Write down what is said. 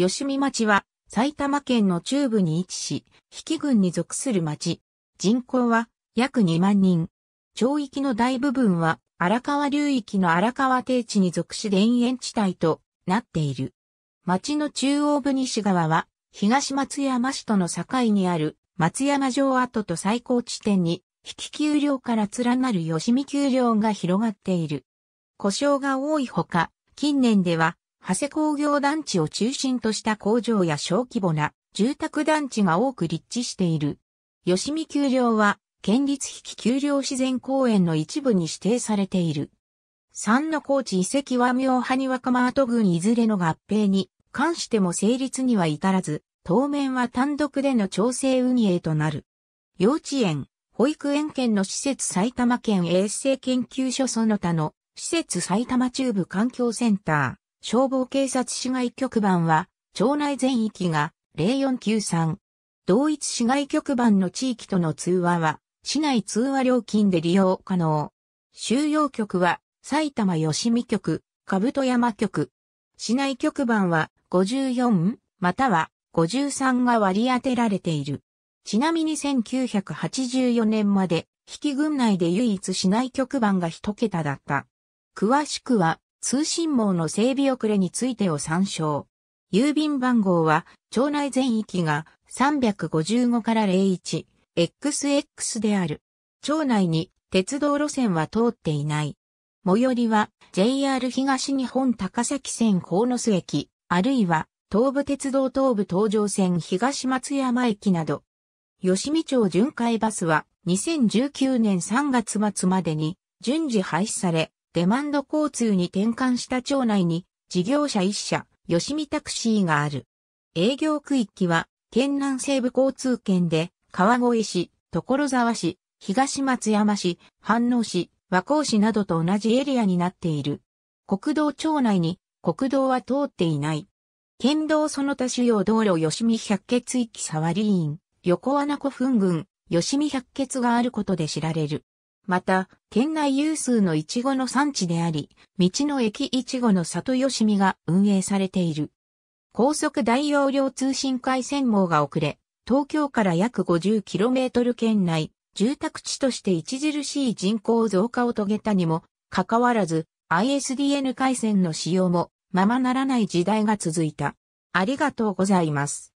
吉見町は埼玉県の中部に位置し、比企郡に属する町。人口は約2万人。町域の大部分は荒川流域の荒川低地に属し田園地帯となっている。町の中央部西側は東松山市との境にある松山城跡と最高地点に引き丘陵から連なる吉見丘陵が広がっている。故障が多いほか、近年では長谷工業団地を中心とした工場や小規模な住宅団地が多く立地している。吉見丘陵は、県立引き丘陵自然公園の一部に指定されている。三の高地遺跡は妙波に若間跡群いずれの合併に関しても成立には至らず、当面は単独での調整運営となる。幼稚園、保育園県の施設埼玉県衛生研究所その他の施設埼玉中部環境センター、消防警察市外局番は、町内全域が0493。同一市外局番の地域との通話は、市内通話料金で利用可能。収容局は、埼玉吉見局、兜山局。市内局番は、54、または、53が割り当てられている。ちなみに1984年まで、引き群内で唯一市内局番が一桁だった。詳しくは、通信網の整備遅れについてを参照。郵便番号は、町内全域が355から 01XX である。町内に鉄道路線は通っていない。最寄りは JR 東日本高崎線鴻巣駅、あるいは東武鉄道東武東上線東松山駅など。吉見町巡回バスは2019年3月末までに順次廃止され、デマンド交通に転換した町内に事業者1社、吉見タクシーがある。営業区域は、県南西部交通圏で、川越市、所沢市、東松山市、飯能市、和光市などと同じエリアになっている。国道町内に国道は通っていない。県道その他主要道路吉見百血域沢ーン、横穴古墳群、吉見百穴があることで知られる。また、県内有数のイチゴの産地であり、道の駅イチゴの里吉見が運営されている。高速大容量通信回線網が遅れ、東京から約 50km 圏内、住宅地として著しい人口増加を遂げたにも、かかわらず、ISDN 回線の使用も、ままならない時代が続いた。ありがとうございます。